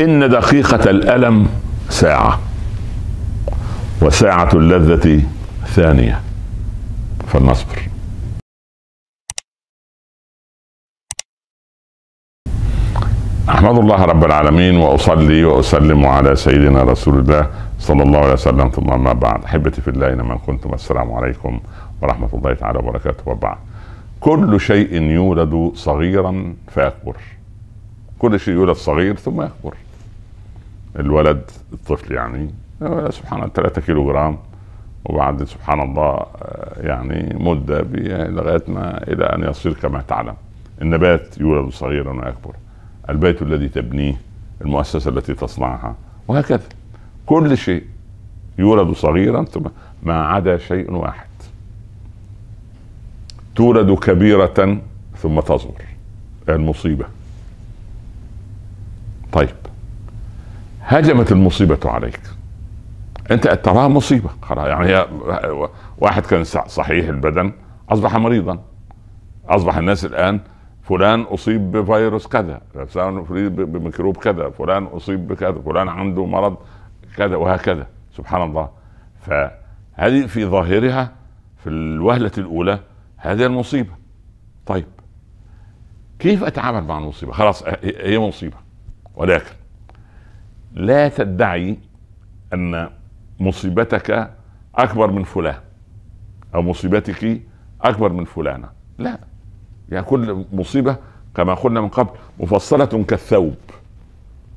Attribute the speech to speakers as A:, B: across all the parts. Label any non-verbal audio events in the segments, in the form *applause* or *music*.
A: إن دقيقة الألم ساعة وساعة اللذة ثانية فلنصبر احمد الله رب العالمين واصلي واسلم على سيدنا رسول الله صلى الله عليه وسلم ثم ما بعد احبتي في الله اينما كنتم السلام عليكم ورحمه الله تعالى وبركاته وبعد كل شيء يولد صغيرا فيكبر كل شيء يولد صغير ثم يكبر الولد الطفل يعني سبحان الله 3 كيلو جرام وبعد سبحان الله آه، يعني مدة لغاية ما إلى أن يصير كما تعلم النبات يولد صغيرا ويكبر البيت الذي تبنيه المؤسسة التي تصنعها وهكذا كل شيء يولد صغيرا ثم ما عدا شيء واحد تولد كبيرة ثم تصغر المصيبة طيب هجمت المصيبة عليك انت تراها مصيبة خلاص يعني هي واحد كان صحيح البدن اصبح مريضا اصبح الناس الان فلان اصيب بفيروس كذا فلان اصيب بميكروب كذا فلان اصيب بكذا فلان عنده مرض كذا وهكذا سبحان الله فهذه في ظاهرها في الوهلة الأولى هذه المصيبة طيب كيف أتعامل مع المصيبة خلاص هي مصيبة ولكن لا تدعي ان مصيبتك اكبر من فلان او مصيبتك اكبر من فلانه لا يعني كل مصيبه كما قلنا من قبل مفصله كالثوب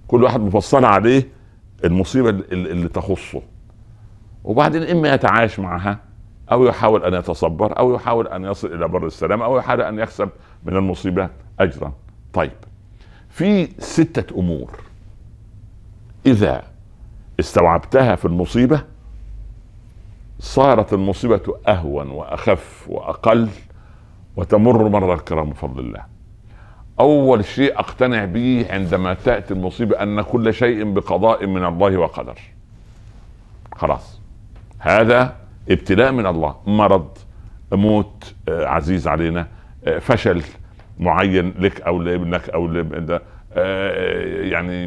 A: كل واحد مفصله عليه المصيبه اللي تخصه وبعدين اما يتعايش معها او يحاول ان يتصبر او يحاول ان يصل الى بر السلام او يحاول ان يكسب من المصيبه اجرا طيب في سته امور اذا استوعبتها في المصيبه صارت المصيبه اهون واخف واقل وتمر مره الكرام بفضل الله اول شيء اقتنع به عندما تاتي المصيبه ان كل شيء بقضاء من الله وقدر خلاص هذا ابتلاء من الله مرض موت آه، عزيز علينا آه، فشل معين لك او لابنك او لابن آه، يعني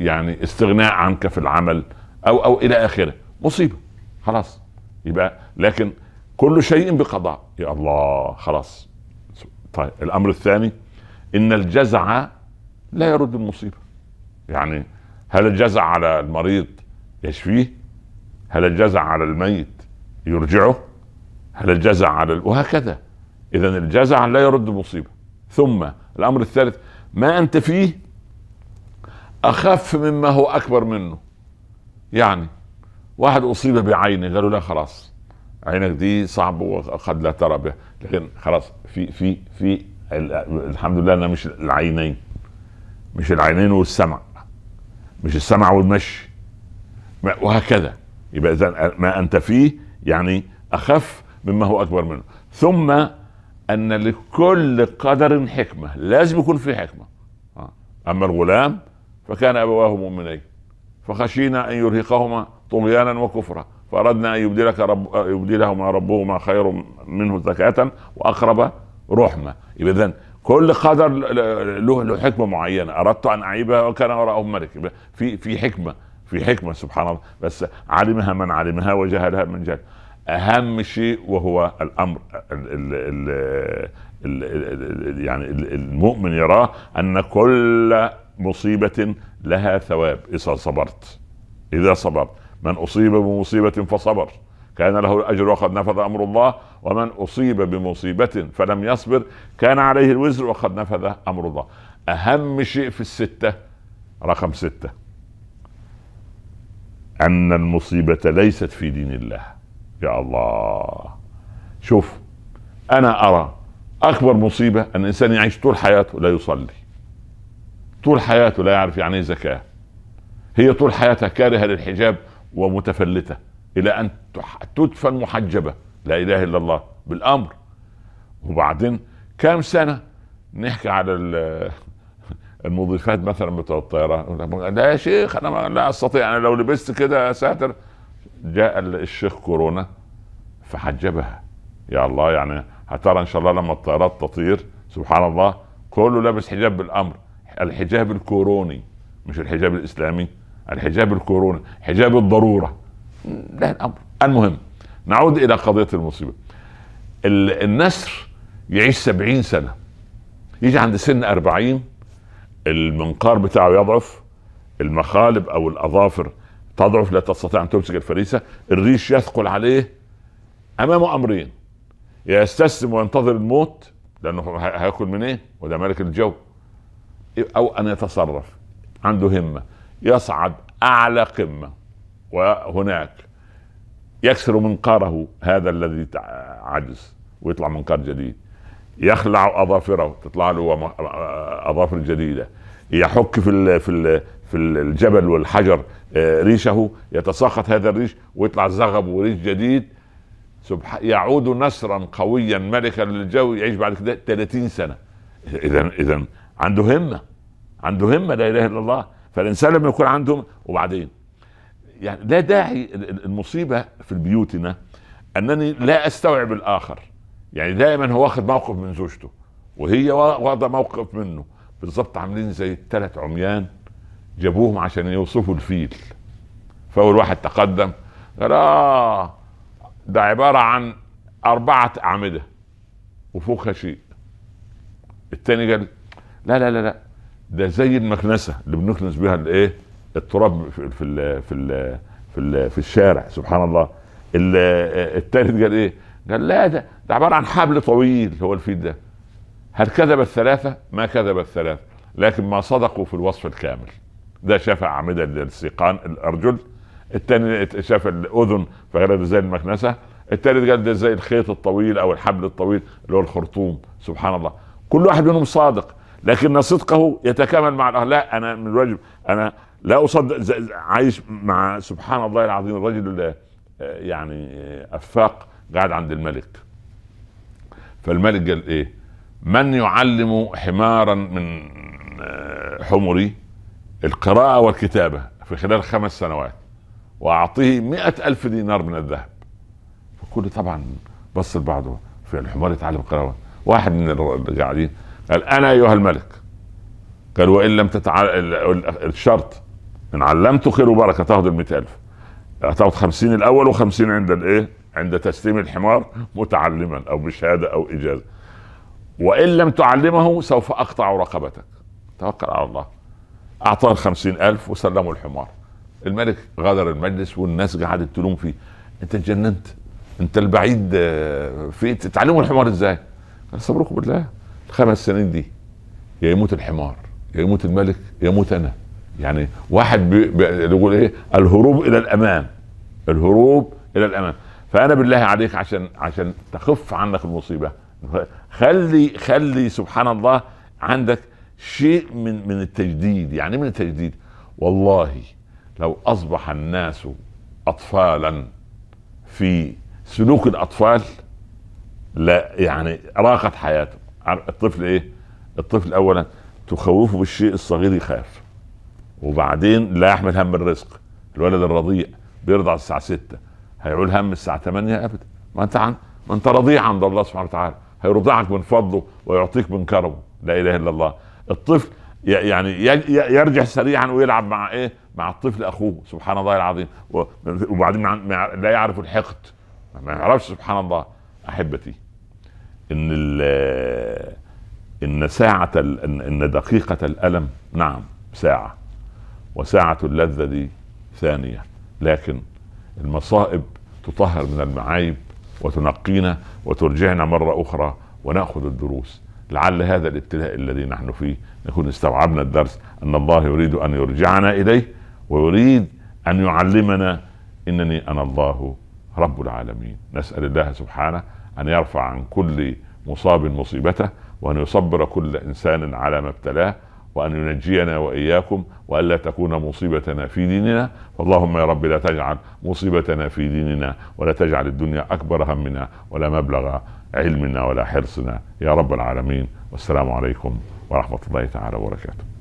A: يعني استغناء عنك في العمل او او الى اخره مصيبه خلاص يبقى لكن كل شيء بقضاء يا الله خلاص طيب الامر الثاني ان الجزع لا يرد المصيبه يعني هل الجزع على المريض يشفيه هل الجزع على الميت يرجعه هل الجزع على وهكذا اذا الجزع لا يرد المصيبه ثم الامر الثالث ما انت فيه اخف مما هو اكبر منه يعني واحد اصيب بعينه قالوا لا خلاص عينك دي صعب وقد لا ترى بها لكن خلاص في في في الحمد لله انها مش العينين مش العينين والسمع مش السمع والمشي وهكذا يبقى اذا ما انت فيه يعني اخف مما هو اكبر منه ثم ان لكل قدر حكمه لازم يكون في حكمه آه. اما الغلام فكان ابواه مؤمنين فخشينا ان يرهقهما طغيانا وكفرا فاردنا ان يبدلك رب يبدلهما ربهما خير منه زكاه واقرب رحمه اذا كل قدر له له حكمه معينه اردت ان اعيبها وكان وراءهم ملك في في حكمه في حكمه سبحان الله بس علمها من علمها وجهلها من جهل اهم شيء وهو الامر الـ الـ الـ يعني المؤمن يراه ان كل مصيبة لها ثواب إذا صبرت إذا صبرت من أصيب بمصيبة فصبر كان له الأجر وقد نفذ أمر الله ومن أصيب بمصيبة فلم يصبر كان عليه الوزر وقد نفذ أمر الله أهم شيء في الستة رقم ستة أن المصيبة ليست في دين الله يا الله شوف أنا أرى أكبر مصيبة أن الإنسان يعيش طول حياته لا يصلي طول حياته لا يعرف يعني ايه زكاه هي طول حياتها كارهه للحجاب ومتفلته الى ان تدفن محجبه لا اله الا الله بالامر وبعدين كام سنه نحكي على *laughs* المضيفات مثلا بتوع الطيران لا يا شيخ انا لا استطيع انا لو لبست كده ساتر جاء الشيخ كورونا فحجبها يا الله يعني هترى ان شاء الله لما الطيارات تطير سبحان الله كله لابس حجاب بالامر الحجاب الكوروني مش الحجاب الاسلامي الحجاب الكوروني حجاب الضروره ده الامر المهم نعود الى قضيه المصيبه النسر يعيش سبعين سنه يجي عند سن أربعين المنقار بتاعه يضعف المخالب او الاظافر تضعف لا تستطيع ان تمسك الفريسه الريش يثقل عليه امامه امرين يستسلم وينتظر الموت لانه هياكل من إيه وده ملك الجو او ان يتصرف عنده همه يصعد اعلى قمه وهناك يكسر منقاره هذا الذي عجز ويطلع منقار جديد يخلع اظافره تطلع له اظافر جديده يحك في الـ في الـ في الجبل والحجر آه، ريشه يتساقط هذا الريش ويطلع زغب وريش جديد يعود نسرا قويا ملكا للجو يعيش بعد كده 30 سنه اذا اذا عنده همه عنده همه لا اله الا الله فالانسان لما يكون عنده وبعدين يعني لا داعي المصيبه في بيوتنا انني لا استوعب الاخر يعني دائما هو واخد موقف من زوجته وهي واخده موقف منه بالظبط عاملين زي الثلاث عميان جابوهم عشان يوصفوا الفيل فاول واحد تقدم قال اه ده عباره عن اربعه اعمده وفوقها شيء الثاني قال لا لا لا لا ده زي المكنسه اللي بنكنس بيها الايه التراب في الـ في الـ في الـ في, الـ في الشارع سبحان الله الثالث قال ايه قال لا ده ده عباره عن حبل طويل هو الفيل ده هل كذب الثلاثه ما كذب الثلاثه لكن ما صدقوا في الوصف الكامل ده شاف اعمده للسيقان الارجل الثاني شاف الاذن فقال زي المكنسه الثالث قال ده زي الخيط الطويل او الحبل الطويل اللي هو الخرطوم سبحان الله كل واحد منهم صادق لكن صدقه يتكامل مع الأهل. لا انا من الواجب انا لا اصدق عايش مع سبحان الله العظيم الرجل يعني افاق قاعد عند الملك فالملك قال ايه من يعلم حمارا من حمري القراءة والكتابة في خلال خمس سنوات وأعطيه مئة ألف دينار من الذهب فكل طبعا بص لبعضه في الحمار يتعلم قراءة واحد من اللي قاعدين قال انا ايها الملك قال وان لم تتع الشرط ان علمته خير وبركه تاخذ ال ألف تاخذ 50 الاول و50 عند الايه؟ عند تسليم الحمار متعلما او بشهاده او اجازه وان لم تعلمه سوف اقطع رقبتك توكل على الله اعطاه ال الف وسلموا الحمار الملك غادر المجلس والناس قعدت تلوم فيه انت اتجننت انت البعيد آه، في تعلموا الحمار ازاي قال صبركم بالله الخمس سنين دي يا يموت الحمار يا يموت الملك يا يموت انا يعني واحد بيقول ايه الهروب الى الامام الهروب الى الامام فانا بالله عليك عشان عشان تخف عنك المصيبه خلي خلي سبحان الله عندك شيء من من التجديد يعني إيه من التجديد والله لو اصبح الناس اطفالا في سلوك الاطفال لا يعني راقت حياتهم الطفل ايه؟ الطفل اولا تخوفه بالشيء الصغير يخاف وبعدين لا يحمل هم الرزق الولد الرضيع بيرضع الساعه 6 هيعول هم الساعه 8 ابدا ما انت عن ما انت رضيع عند الله سبحانه وتعالى هيرضعك من فضله ويعطيك من كرمه لا اله الا الله الطفل يعني يرجع سريعا ويلعب مع ايه مع الطفل اخوه سبحان الله العظيم وبعدين لا يعرف الحقد ما يعرفش سبحان الله احبتي ان ان ساعة ان دقيقة الألم نعم ساعة وساعة اللذة دي ثانية لكن المصائب تطهر من المعايب وتنقينا وترجعنا مرة أخرى ونأخذ الدروس لعل هذا الابتلاء الذي نحن فيه نكون استوعبنا الدرس أن الله يريد أن يرجعنا إليه ويريد أن يعلمنا إنني أنا الله رب العالمين نسأل الله سبحانه ان يرفع عن كل مصاب مصيبته وان يصبر كل انسان على ما ابتلاه وان ينجينا واياكم والا تكون مصيبتنا في ديننا اللهم يا رب لا تجعل مصيبتنا في ديننا ولا تجعل الدنيا اكبر همنا ولا مبلغ علمنا ولا حرصنا يا رب العالمين والسلام عليكم ورحمه الله تعالى وبركاته